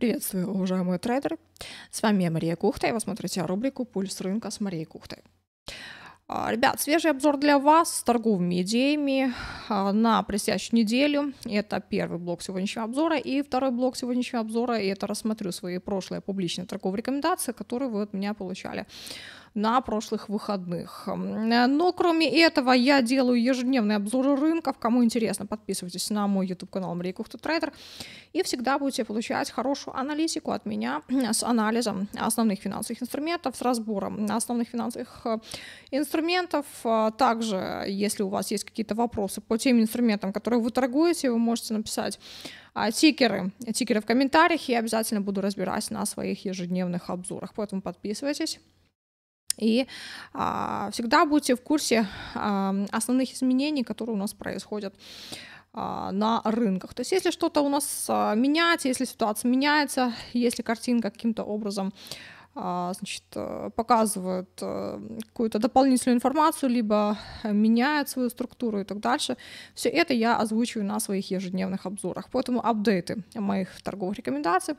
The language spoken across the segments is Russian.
Приветствую, уважаемые трейдеры. С вами я, Мария Кухта, и вы смотрите рубрику «Пульс рынка» с Марией Кухтой. А, ребят, свежий обзор для вас с торговыми идеями а, на предстоящую неделю. Это первый блок сегодняшнего обзора. И второй блок сегодняшнего обзора – И это рассмотрю свои прошлые публичные торговые рекомендации, которые вы от меня получали на прошлых выходных. Э, но кроме этого я делаю ежедневные обзоры рынков. Кому интересно, подписывайтесь на мой YouTube-канал Мария Кухта Трейдер. И всегда будете получать хорошую аналитику от меня э, с анализом основных финансовых инструментов, с разбором основных финансовых э, инструментов. Также, если у вас есть какие-то вопросы по тем инструментам, которые вы торгуете, вы можете написать тикеры, тикеры в комментариях. Я обязательно буду разбирать на своих ежедневных обзорах. Поэтому подписывайтесь и а, всегда будьте в курсе а, основных изменений, которые у нас происходят а, на рынках. То есть если что-то у нас а, меняется, если ситуация меняется, если картинка каким-то образом а, значит, э, показывают э, какую-то дополнительную информацию, либо э, меняют свою структуру и так дальше. Все это я озвучиваю на своих ежедневных обзорах. Поэтому апдейты моих торговых рекомендаций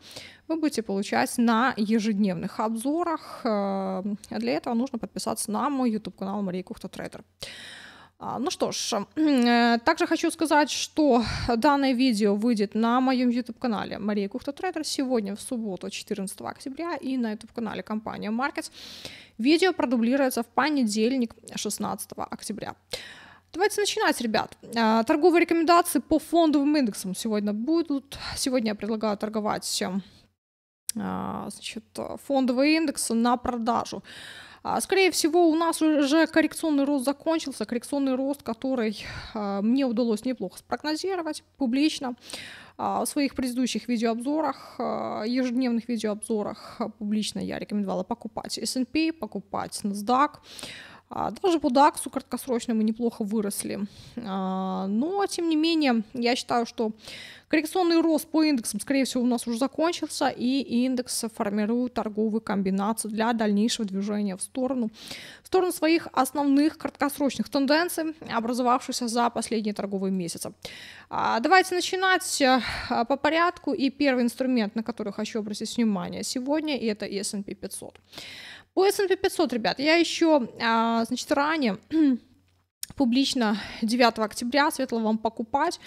вы будете получать на ежедневных обзорах. Для этого нужно подписаться на мой YouTube-канал Мария Кухта Трейдер. А, ну что ж, э, также хочу сказать, что данное видео выйдет на моем YouTube-канале Мария Кухта Трейдер сегодня в субботу, 14 октября, и на YouTube-канале компания Markets. Видео продублируется в понедельник, 16 октября. Давайте начинать, ребят. А, торговые рекомендации по фондовым индексам сегодня будут. Сегодня я предлагаю торговать а, значит, фондовые индексы на продажу. А, скорее всего, у нас уже коррекционный рост закончился, коррекционный рост, который а, мне удалось неплохо спрогнозировать публично а, в своих предыдущих видеообзорах, ежедневных видеообзорах публично я рекомендовала покупать S&P, покупать NASDAQ, а, даже по DAX краткосрочно мы неплохо выросли. А, но, тем не менее, я считаю, что коррекционный рост по индексам, скорее всего, у нас уже закончился, и индексы формируют торговую комбинацию для дальнейшего движения в сторону, в сторону своих основных краткосрочных тенденций, образовавшихся за последние торговые месяцы. А, давайте начинать э, по порядку. И первый инструмент, на который хочу обратить внимание сегодня, это S&P 500. По S&P 500, ребят, я еще, а, значит, ранее публично 9 октября светло вам покупать.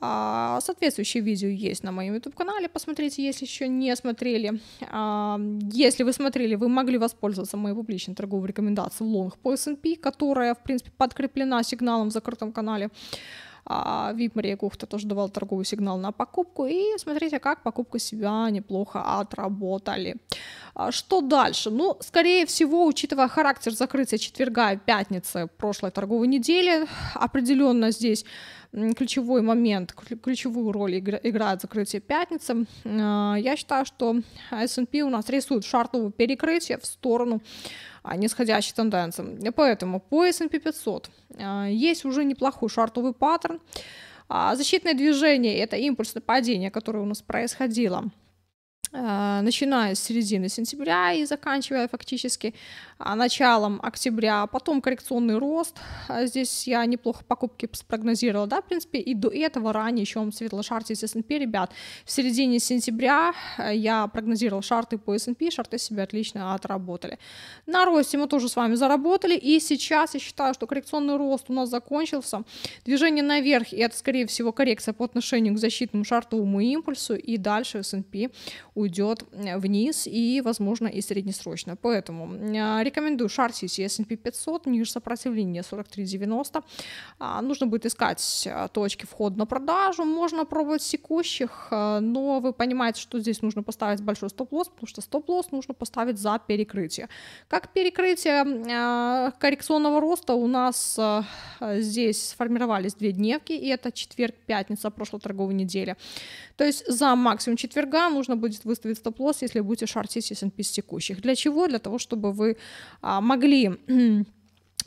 А, соответствующее видео есть на моем YouTube-канале, посмотрите, если еще не смотрели. А, если вы смотрели, вы могли воспользоваться моей публичной торговой рекомендацией в лонг по S&P, которая, в принципе, подкреплена сигналом в закрытом канале. А Мария Кухта тоже давал торговый сигнал на покупку. И смотрите, как покупка себя неплохо отработали. А что дальше? Ну, скорее всего, учитывая характер закрытия четверга и пятницы прошлой торговой недели, определенно здесь ключевой момент, ключевую роль играет закрытие пятницы. А, я считаю, что S&P у нас рисует шартовое перекрытие в сторону а, нисходящей тенденции. Поэтому по S&P 500 а, есть уже неплохой шартовый паттерн. Защитное движение — это импульсное падение, которое у нас происходило – Э, начиная с середины сентября и заканчивая фактически а, началом октября, а потом коррекционный рост, а здесь я неплохо покупки спрогнозировала, да, в принципе, и до этого ранее еще светло шарте с S&P, ребят, в середине сентября э, я прогнозировала шарты по S&P, шарты себя отлично отработали. На росте мы тоже с вами заработали, и сейчас я считаю, что коррекционный рост у нас закончился, движение наверх, и это, скорее всего, коррекция по отношению к защитному шартовому импульсу, и дальше S&P уйдет э, вниз и, возможно, и среднесрочно. Поэтому э, рекомендую шарсить S&P 500 ниже сопротивления 43.90. Нужно будет искать э, точки входа на продажу. Можно пробовать секущих, но вы понимаете, что здесь нужно поставить большой стоп-лосс, потому что стоп-лосс нужно поставить за перекрытие. Как перекрытие коррекционного роста у нас здесь сформировались две дневки, и это четверг, пятница прошлой торговой недели. То есть за максимум четверга нужно будет выставит стоп-лосс, если будете шортить S&P с текущих. Для чего? Для того, чтобы вы а, могли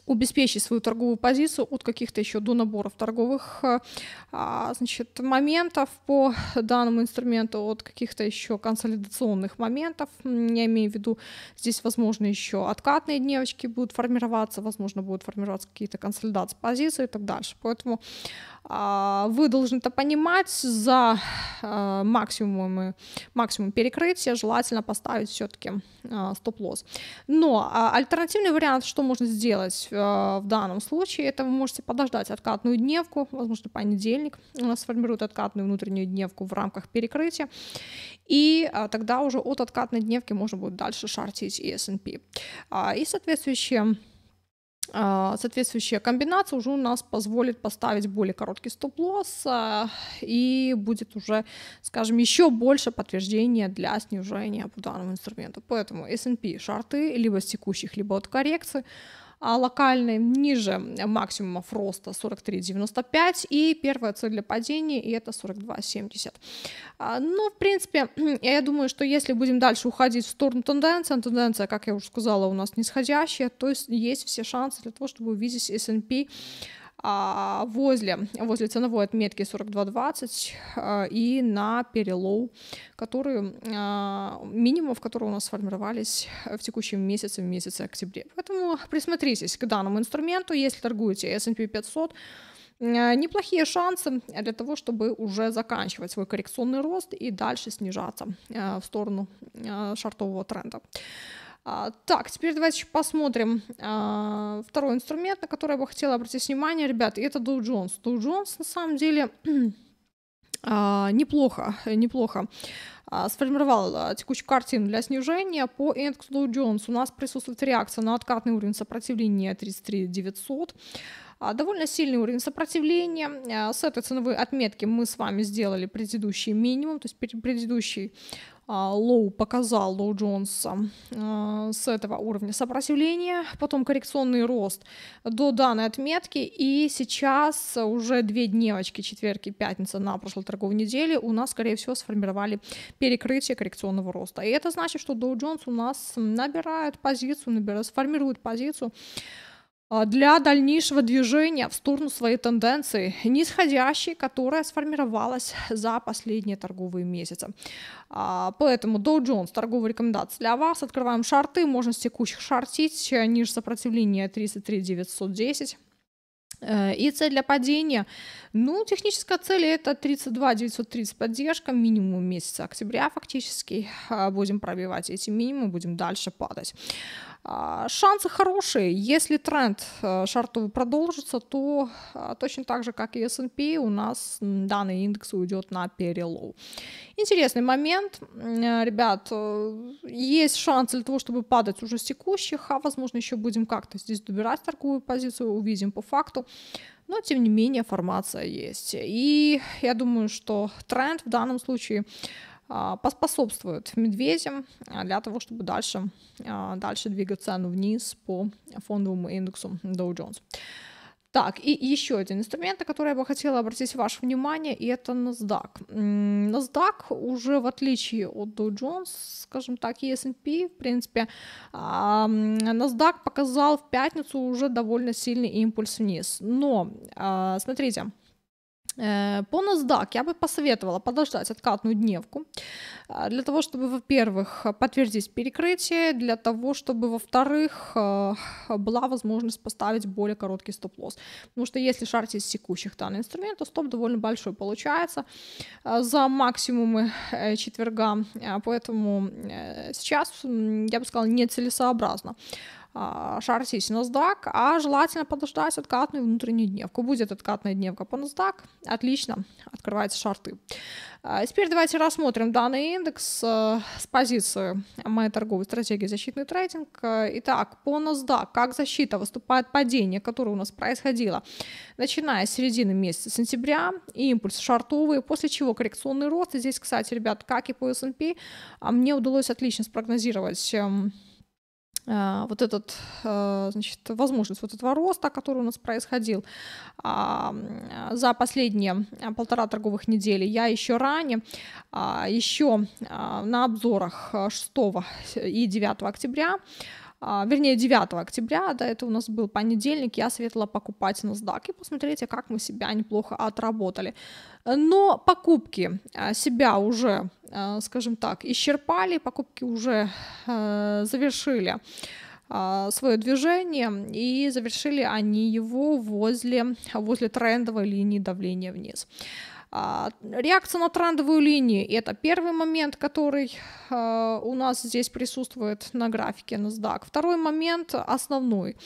обеспечить свою торговую позицию от каких-то еще до наборов торговых а, а, значит, моментов по данному инструменту, от каких-то еще консолидационных моментов. Я имею в виду, здесь, возможно, еще откатные дневочки будут формироваться, возможно, будут формироваться какие-то консолидации позиций и так дальше. Поэтому а, вы должны это понимать, за а, максимумы максимум перекрытия желательно поставить все-таки а, стоп-лосс. Но альтернативный вариант, что можно сделать в данном случае, это вы можете подождать откатную дневку, возможно, понедельник у нас сформируют откатную внутреннюю дневку в рамках перекрытия, и тогда уже от откатной дневки можно будет дальше шортить и S&P. И соответствующие а, соответствующая комбинация уже у нас позволит поставить более короткий стоп-лосс а, и будет уже, скажем, еще больше подтверждения для снижения по данному инструменту. Поэтому S&P шарты либо с текущих, либо от коррекции – а локальный ниже максимума роста 43,95 и первая цель для падения, и это 42,70. А, Но, ну, в принципе, я думаю, что если будем дальше уходить в сторону тенденции, а тенденция, как я уже сказала, у нас нисходящая, то есть есть все шансы для того, чтобы увидеть S&P а, возле, возле ценовой отметки 42.20 а, и на перелоу, который, а, минимум, в который у нас сформировались в текущем месяце, в месяце октябре. Поэтому присмотритесь к данному инструменту, если торгуете S&P 500, неплохие шансы для того, чтобы уже заканчивать свой коррекционный рост и дальше снижаться в сторону шартового тренда. А, так, теперь давайте посмотрим а, второй инструмент, на который я бы хотела обратить внимание, ребят, это Dow Jones. Dow Jones, на самом деле, а, неплохо, неплохо сформировал текущую картину для снижения. По индексу Dow Jones у нас присутствует реакция на откатный уровень сопротивления 33900, Довольно сильный уровень сопротивления. С этой ценовой отметки мы с вами сделали предыдущий минимум, то есть предыдущий а, Лоу показал, Лоу Джонса а, с этого уровня сопротивления, потом коррекционный рост до данной отметки, и сейчас уже две дневочки, четверг и пятница на прошлой торговой неделе у нас, скорее всего, сформировали перекрытие коррекционного роста. И это значит, что Доу Джонс у нас набирает позицию, набирает, сформирует позицию, а, для дальнейшего движения в сторону своей тенденции, нисходящей, которая сформировалась за последние торговые месяцы. А, поэтому Dow Jones, торговая рекомендация для вас. Открываем шарты, можно с текущих шартить ниже сопротивления 33 910. И цель для падения. Ну, техническая цель это 32 930 поддержка, минимум месяца октября фактически. Э, будем пробивать эти минимумы, будем дальше падать. А, шансы хорошие. Если тренд э, шартов продолжится, то а, точно так же, как и S&P, у нас данный индекс уйдет на перелоу. Интересный момент. Э, ребят, э, есть шанс для того, чтобы падать уже с текущих, а возможно еще будем как-то здесь добирать торговую позицию, увидим по факту. Но, тем не менее, формация есть. И я думаю, что тренд в данном случае а, поспособствуют медведям а, для того, чтобы дальше, а, дальше двигаться ну, вниз по фондовому индексу Dow Jones. Так, и еще один инструмент, на который я бы хотела обратить ваше внимание, и это NASDAQ. NASDAQ уже в отличие от Dow Jones, скажем так, и S&P, в принципе, NASDAQ показал в пятницу уже довольно сильный импульс вниз. Но, смотрите, Э, по NASDAQ я бы посоветовала подождать откатную дневку э, для того, чтобы, во-первых, подтвердить перекрытие, для того, чтобы, во-вторых, э, была возможность поставить более короткий стоп-лосс. Потому что если шарить с текущих данный инструмент, то стоп довольно большой получается за максимумы четверга. Поэтому сейчас, я бы сказала, нецелесообразно а, шар сесть NASDAQ, а желательно подождать откатную внутреннюю дневку. Будет откатная дневка по NASDAQ, отлично, открываются шарты. А, теперь давайте рассмотрим данный индекс э, с позиции моей торговой стратегии «Защитный трейдинг». Итак, по NASDAQ, как защита выступает падение, которое у нас происходило, начиная с середины месяца сентября, импульс шартовый, после чего коррекционный рост. И здесь, кстати, ребят, как и по S&P, а, мне удалось отлично спрогнозировать эм, а, вот этот, а, значит, возможность, вот этого роста, который у нас происходил а, за последние полтора торговых недели, я еще ранее, еще на обзорах 6 и 9 октября а, вернее, 9 октября, да, это у нас был понедельник, я советовала покупать NASDAQ и посмотреть, как мы себя неплохо отработали. Но покупки а, себя уже, а, скажем так, исчерпали, покупки уже завершили свое движение и завершили они его возле, возле трендовой линии давления вниз. А, Реакция на трендовую линию – это первый момент, который а, у нас здесь присутствует на графике NASDAQ. Второй момент, основной,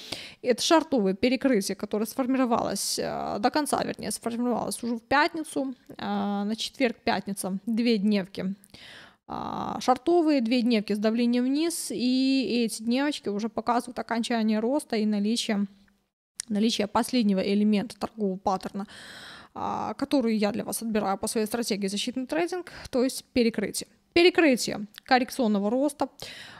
это шартовое перекрытие, которое сформировалось а, до конца, вернее, сформировалось уже в пятницу, на четверг, пятница, две дневки шартовые, две дневки с давлением вниз, и эти дневочки уже показывают окончание роста и наличие, наличие последнего элемента торгового паттерна. А, которую я для вас отбираю по своей стратегии защитный трейдинг, то есть перекрытие. Перекрытие коррекционного роста.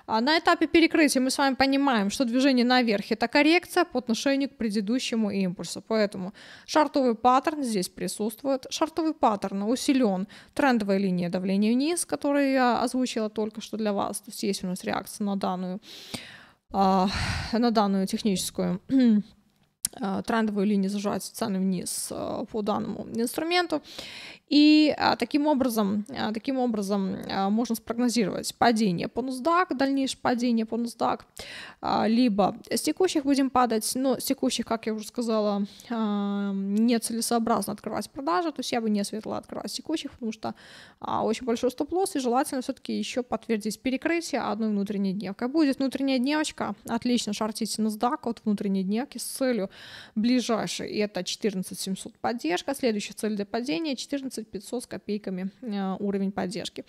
А, на этапе перекрытия мы с вами понимаем, что движение наверх – это коррекция по отношению к предыдущему импульсу. Поэтому шартовый паттерн здесь присутствует. Шартовый паттерн усилен трендовой линией давления вниз, которую я озвучила только что для вас. То есть есть у нас реакция на данную, а, на данную техническую Э, трендовые линии зажать цены вниз э, по данному инструменту. И а, таким образом, а, таким образом а, можно спрогнозировать падение по NASDAQ, дальнейшее падение по NASDAQ, либо с текущих будем падать, но с текущих, как я уже сказала, нецелесообразно открывать продажи, то есть я бы не светла открывать текущих, потому что очень большой стоп-лосс, и желательно все-таки еще подтвердить перекрытие одной внутренней дневки. Будет внутренняя дневочка, отлично шортите NASDAQ от внутренней дневки с целью ближайшей, и это 14700 поддержка, следующая цель для падения 14 11 500 с копейками э, уровень поддержки.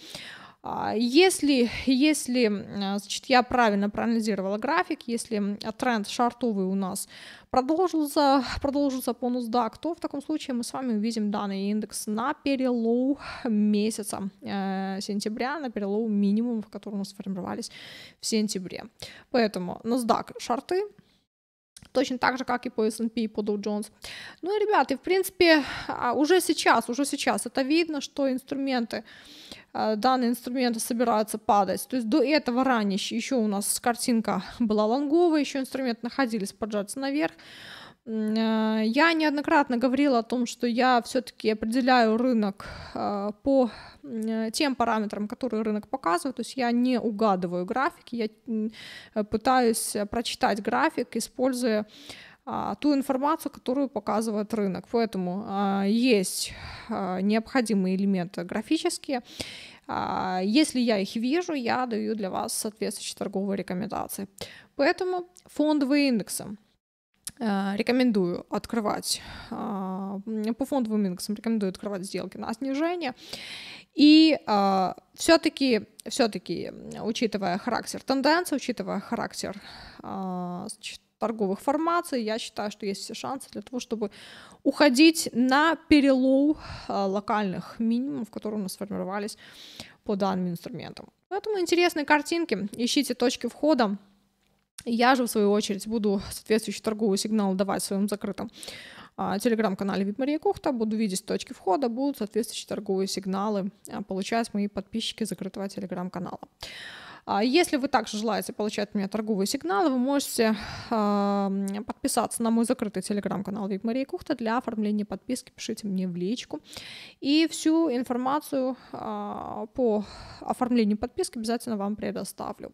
А, если, если э, значит, я правильно проанализировала график, если тренд шартовый у нас продолжился, продолжится по NASDAQ, то в таком случае мы с вами увидим данный индекс на перелоу месяца э, сентября, на перелоу минимума, в котором сформировались в сентябре. Поэтому NASDAQ шарты, точно так же, как и по S&P, и по Dow Jones. Ну и, ребята, и, в принципе, а, уже сейчас, уже сейчас это видно, что инструменты, а, данные инструменты собираются падать. То есть до этого ранее еще у нас картинка была лонговая, еще инструменты находились, поджаться наверх. Э, я неоднократно говорила о том, что я все-таки определяю рынок э, по э, тем параметрам, которые рынок показывает, то есть я не угадываю графики, я пытаюсь прочитать график, используя а, ту информацию, которую показывает рынок. Поэтому а, есть а, необходимые элементы графические. Если я их вижу, я даю для вас соответствующие торговые рекомендации. Поэтому фондовые индексы — Э, рекомендую открывать э, по фондовым индексам рекомендую открывать сделки на снижение и э, все-таки все-таки учитывая характер тенденции учитывая характер торговых формаций, я считаю, что есть все шансы для того, чтобы уходить на перелов локальных минимумов, которые у нас сформировались по данным инструментам. Поэтому интересные картинки, ищите точки входа, я же, в свою очередь, буду соответствующий торговый сигнал давать в своем закрытом а, телеграм-канале VIP Мария Кухта, буду видеть точки входа, будут соответствующие торговые сигналы а, получать мои подписчики закрытого телеграм-канала. А, если вы также желаете получать у меня торговые сигналы, вы можете э, подписаться на мой закрытый телеграм-канал Вик Мария Кухта. Для оформления подписки пишите мне в личку. И всю информацию э, по оформлению подписки обязательно вам предоставлю.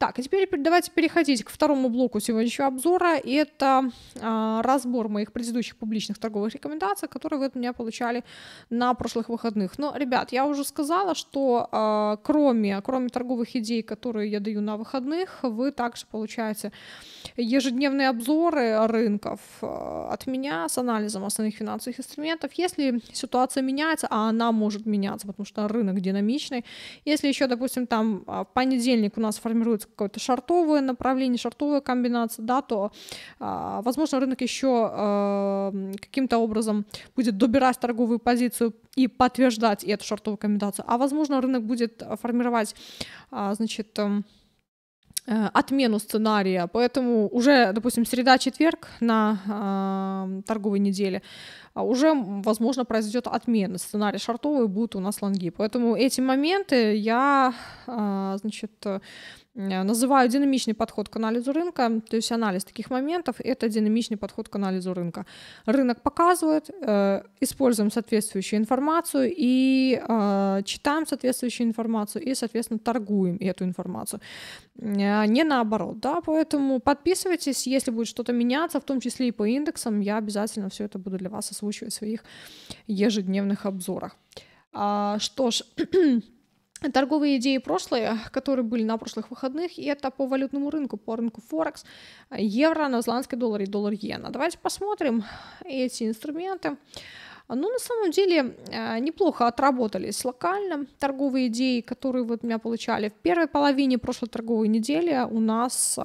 Так, а теперь давайте переходить к второму блоку сегодняшнего обзора. Это а, разбор моих предыдущих публичных торговых рекомендаций, которые вы от меня получали на прошлых выходных. Но, ребят, я уже сказала, что а, кроме, кроме торговых идей, которые я даю на выходных, вы также получаете ежедневные обзоры рынков а, от меня с анализом основных финансовых инструментов. Если ситуация меняется, а она может меняться, потому что рынок динамичный, если еще, допустим, там а, в понедельник у нас формируется какое-то шартовое направление, шартовая комбинация, да, то, а, возможно, рынок еще а, каким-то образом будет добирать торговую позицию и подтверждать эту шартовую комбинацию, а, возможно, рынок будет формировать, а, значит, эм, э, отмену сценария, поэтому уже, допустим, среда-четверг на э, торговой неделе уже, возможно, произойдет отмена сценария шортовые будут у нас лонги, поэтому эти моменты я, э, значит, Э, называю динамичный подход к анализу рынка, то есть анализ таких моментов – это динамичный подход к анализу рынка. Рынок показывает, э, используем соответствующую информацию и э, читаем соответствующую информацию и, соответственно, торгуем эту информацию. Не наоборот, да, поэтому подписывайтесь, если будет что-то меняться, в том числе и по индексам, я обязательно все это буду для вас озвучивать в своих ежедневных обзорах. А, что ж, Торговые идеи прошлые, которые были на прошлых выходных, и это по валютному рынку, по рынку Форекс, евро, новозеландский доллар и доллар иена. Давайте посмотрим эти инструменты. Ну, на самом деле, э, неплохо отработались локально торговые идеи, которые вот меня получали в первой половине прошлой торговой недели. У нас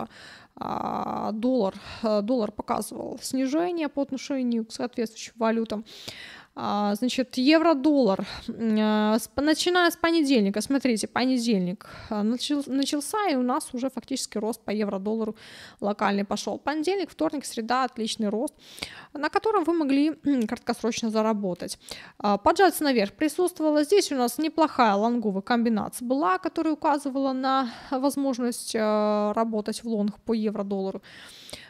э, доллар, э, доллар показывал снижение по отношению к соответствующим валютам. А, значит, евро-доллар. А, начиная с понедельника, смотрите, понедельник а, начался, и у нас уже фактически рост по евро-доллару локальный пошел. Понедельник, вторник, среда, отличный рост, на котором вы могли краткосрочно заработать. Поджаться наверх присутствовала. Здесь у нас неплохая лонговая комбинация была, которая указывала на возможность работать в лонг по евро-доллару.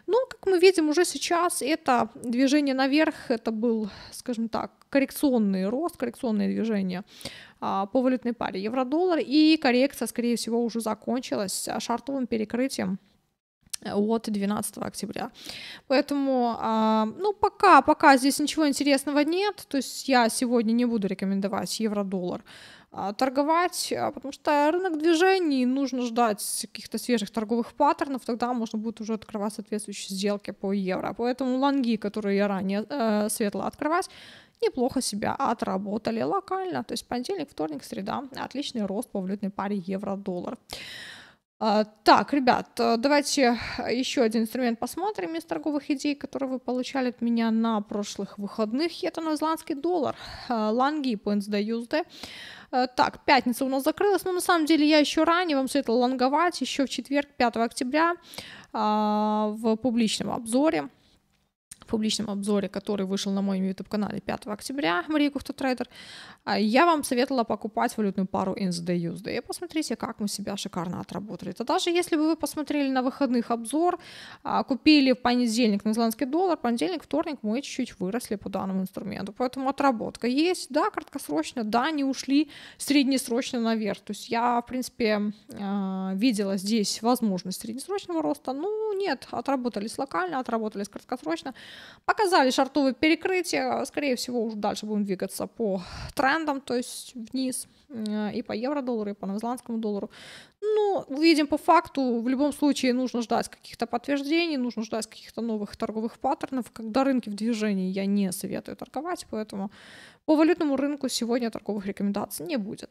Но, ну, как мы видим, уже сейчас это движение наверх, это был, скажем так, коррекционный рост, коррекционное движение а, по валютной паре евро-доллар, и коррекция, скорее всего, уже закончилась шартовым перекрытием э, от 12 октября. Поэтому, а, ну, пока, пока здесь ничего интересного нет, то есть я сегодня не буду рекомендовать евро-доллар а, торговать, а, потому что рынок движений нужно ждать каких-то свежих торговых паттернов, тогда можно будет уже открывать соответствующие сделки по евро. Поэтому лонги, которые я ранее э, светла открывать, неплохо себя отработали локально. То есть понедельник, вторник, среда. Отличный рост по валютной паре евро-доллар. А, так, ребят, э, давайте э, еще один инструмент посмотрим из торговых идей, которые вы получали от меня на прошлых выходных. Это новозеландский доллар, э, лонги по NZD USD. Э, так, пятница у нас закрылась, но на самом деле я еще ранее вам советовала лонговать, еще в четверг, 5 октября а, в публичном обзоре в публичном обзоре, который вышел на моем YouTube-канале 5 октября, Мария Кухта-трейдер, а я вам советовала покупать валютную пару NZD, the И посмотрите, как мы себя шикарно отработали. Это даже если бы вы посмотрели на выходных обзор, а, купили в понедельник на низландский доллар, понедельник, вторник мы чуть-чуть выросли по данному инструменту. Поэтому отработка есть, да, краткосрочно, да, не ушли среднесрочно наверх. То есть я, в принципе, а, видела здесь возможность среднесрочного роста, ну нет, отработались локально, отработались краткосрочно, Показали шартовые перекрытия, скорее всего, уже дальше будем двигаться по трендам, то есть вниз. Э, и по евро-доллару, и по новозеландскому доллару. Ну, увидим по факту. В любом случае нужно ждать каких-то подтверждений, нужно ждать каких-то новых торговых паттернов. Когда рынки в движении, я не советую торговать, поэтому по валютному рынку сегодня торговых рекомендаций не будет.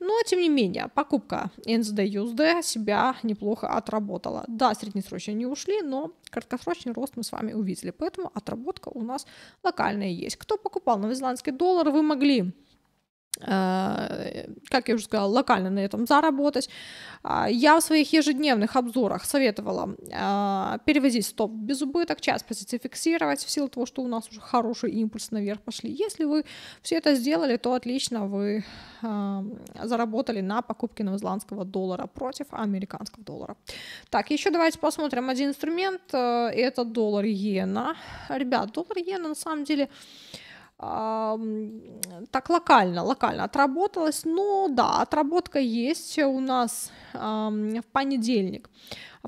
Но, тем не менее, покупка NZD-USD себя неплохо отработала. Да, среднесрочные не ушли, но краткосрочный рост мы с вами увидели, поэтому отработка у нас локальная есть. Кто покупал новозеландский доллар, вы могли Э, как я уже сказала, локально на этом заработать. А, я в своих ежедневных обзорах советовала а, перевозить стоп в безубыток, час, позиций фиксировать, в силу того, что у нас уже хороший импульс наверх пошли. Если вы все это сделали, то отлично вы а, заработали на покупке новозеландского доллара против американского доллара. Так, еще давайте посмотрим один инструмент. Э, это доллар-иена. Ребят, доллар-иена на самом деле так локально, локально отработалось, но да, отработка есть у нас в понедельник,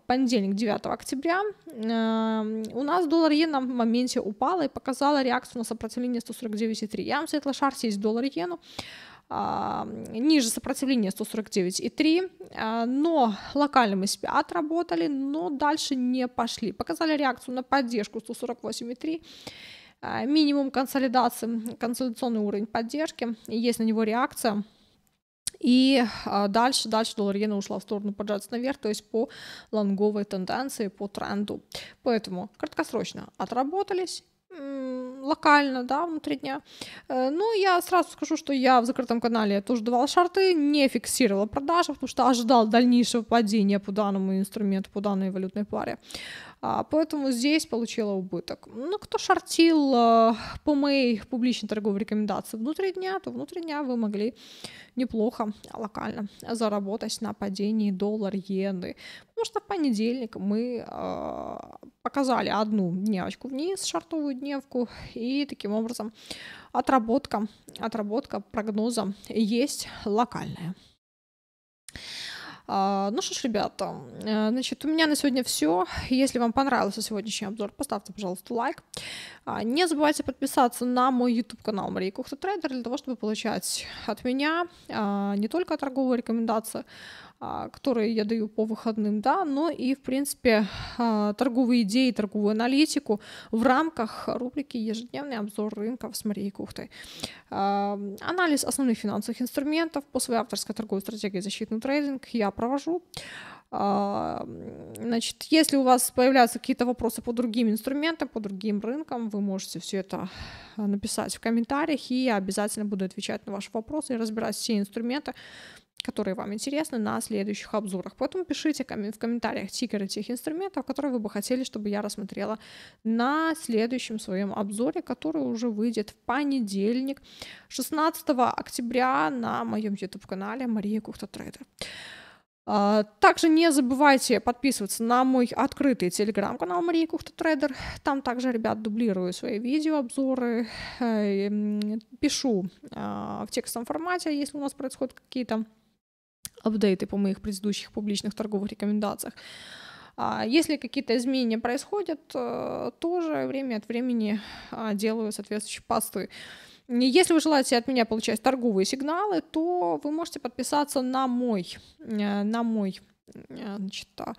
понедельник 9 октября, у нас доллар иена в моменте упала и показала реакцию на сопротивление 149,3, я вам светло-шар сесть доллар иену, ниже сопротивления 149,3, а, но локально мы себя отработали, но дальше не пошли. Показали реакцию на поддержку 148,3 а, минимум консолидации, консолидационный уровень поддержки, есть на него реакция, и а, дальше, дальше доллар иена ушла в сторону поджаться наверх, то есть по лонговой тенденции, по тренду. Поэтому краткосрочно отработались, локально, да, внутри дня. Э, ну я сразу скажу, что я в закрытом канале тоже давала шарты, не фиксировала продажи, потому что ожидал дальнейшего падения по данному инструменту, по данной валютной паре. А, поэтому здесь получила убыток. Ну, кто шортил а, по моей публичной торговой рекомендации внутри дня, то внутри дня вы могли неплохо а, локально заработать на падении доллар-иены. Потому что в понедельник мы э, показали одну дневочку вниз, шартовую дневку, и таким образом отработка, отработка прогноза есть локальная. А, ну что ж, ребята, э, значит, у меня на сегодня все. Если вам понравился сегодняшний обзор, поставьте, пожалуйста, лайк. А, не забывайте подписаться на мой YouTube канал Мария Кухта Трейдер для того, чтобы получать от меня а, не только торговые рекомендации, а, которые я даю по выходным, да, но и, в принципе, а, торговые идеи, торговую аналитику в рамках рубрики «Ежедневный обзор рынков с Марией Кухтой». А, анализ основных финансовых инструментов по своей авторской торговой стратегии «Защитный трейдинг» я провожу. Значит, если у вас появляются какие-то вопросы по другим инструментам, по другим рынкам, вы можете все это написать в комментариях, и я обязательно буду отвечать на ваши вопросы и разбирать все инструменты, которые вам интересны на следующих обзорах. Поэтому пишите в комментариях тикеры тех инструментов, которые вы бы хотели, чтобы я рассмотрела на следующем своем обзоре, который уже выйдет в понедельник, 16 октября на моем YouTube-канале Мария Кухта Трейдер. А, также не забывайте подписываться на мой открытый телеграм-канал Мария Кухта Трейдер. Там также, ребят, дублирую свои видео, обзоры, э, пишу а, в текстовом формате, если у нас происходят какие-то апдейты по моих предыдущих публичных торговых рекомендациях. А если какие-то изменения происходят, э, тоже время от времени а, делаю соответствующие посты. Если вы желаете от меня получать торговые сигналы, то вы можете подписаться на мой, э, на мой э, значит, а,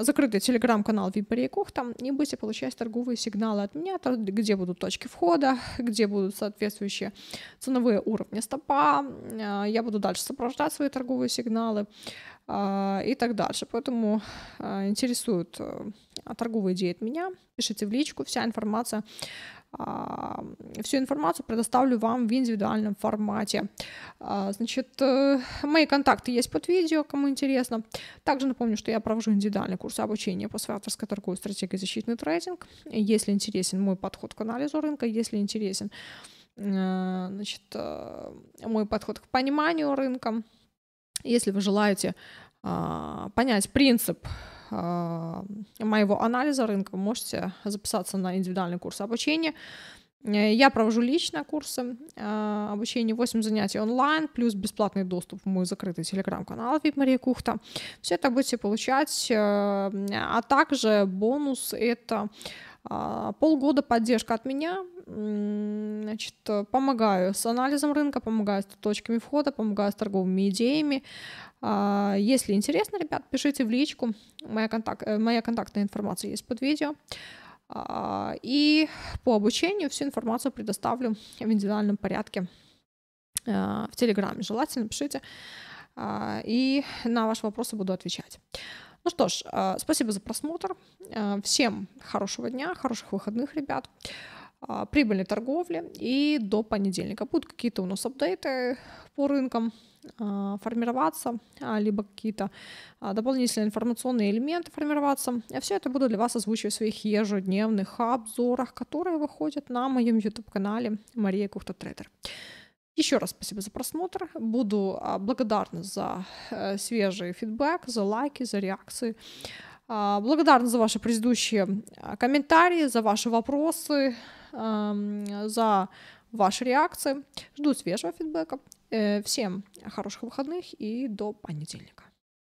закрытый телеграм-канал Виборякух, там не будете получать торговые сигналы от меня, где будут точки входа, где будут соответствующие ценовые уровни стопа, а, я буду дальше сопровождать свои торговые сигналы а, и так дальше. Поэтому а, интересуют э, торговые идеи от меня, пишите в личку, вся информация а, всю информацию предоставлю вам в индивидуальном формате. А, значит, э, мои контакты есть под видео, кому интересно. Также напомню, что я провожу индивидуальный курс обучения по своей авторской торговой стратегии защитный трейдинг. Если интересен мой подход к анализу рынка, если интересен э, значит, э, мой подход к пониманию рынка, если вы желаете понять принцип Э, моего анализа рынка, можете записаться на индивидуальный курс обучения. Э, я провожу лично курсы э, обучения, 8 занятий онлайн, плюс бесплатный доступ в мой закрытый телеграм-канал VIP Мария Кухта. Все это будете получать. А также бонус — это полгода поддержка от меня значит, помогаю с анализом рынка, помогаю с точками входа, помогаю с торговыми идеями. А, если интересно, ребят, пишите в личку. Моя, контакт, э, моя контактная информация есть под видео. А, и по обучению всю информацию предоставлю в индивидуальном порядке а, в Телеграме. Желательно пишите, и на ваши вопросы буду отвечать. Ну что ж, спасибо за просмотр. Всем хорошего дня, хороших выходных, ребят. А, прибыльной торговли. И до понедельника будут какие-то у нас апдейты по рынкам а, формироваться, а, либо какие-то дополнительные информационные элементы формироваться. Я все это буду для вас озвучивать в своих ежедневных обзорах, которые выходят на моем YouTube-канале Мария Кухта Трейдер. Еще раз спасибо за просмотр. Буду благодарна за э, свежий фидбэк, за лайки, за реакции. Благодарна за ваши предыдущие комментарии, за ваши вопросы за ваши реакции. Жду свежего фидбэка. Э, всем хороших выходных и до понедельника.